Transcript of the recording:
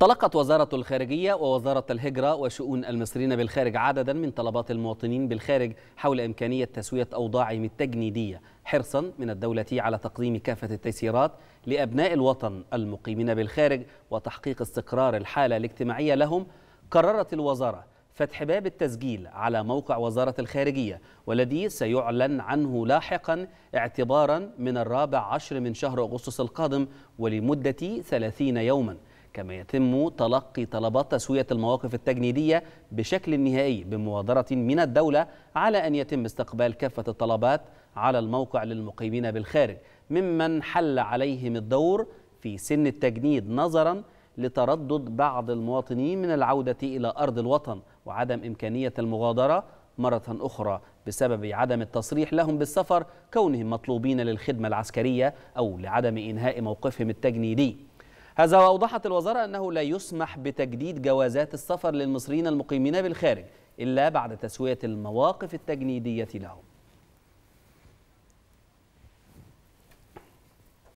طلقت وزارة الخارجية ووزارة الهجرة وشؤون المصريين بالخارج عددا من طلبات المواطنين بالخارج حول إمكانية تسوية أوضاعهم التجنيدية حرصا من الدولة على تقديم كافة التيسيرات لأبناء الوطن المقيمين بالخارج وتحقيق استقرار الحالة الاجتماعية لهم قررت الوزارة فتح باب التسجيل على موقع وزارة الخارجية والذي سيعلن عنه لاحقا اعتبارا من الرابع عشر من شهر أغسطس القادم ولمدة 30 يوماً كما يتم تلقي طلبات تسوية المواقف التجنيدية بشكل نهائي بمبادرة من الدولة على أن يتم استقبال كافة الطلبات على الموقع للمقيمين بالخارج ممن حل عليهم الدور في سن التجنيد نظراً لتردد بعض المواطنين من العودة إلى أرض الوطن وعدم إمكانية المغادرة مرة أخرى بسبب عدم التصريح لهم بالسفر كونهم مطلوبين للخدمة العسكرية أو لعدم إنهاء موقفهم التجنيدي هذا وأوضحت الوزارة أنه لا يسمح بتجديد جوازات السفر للمصريين المقيمين بالخارج إلا بعد تسوية المواقف التجنيدية لهم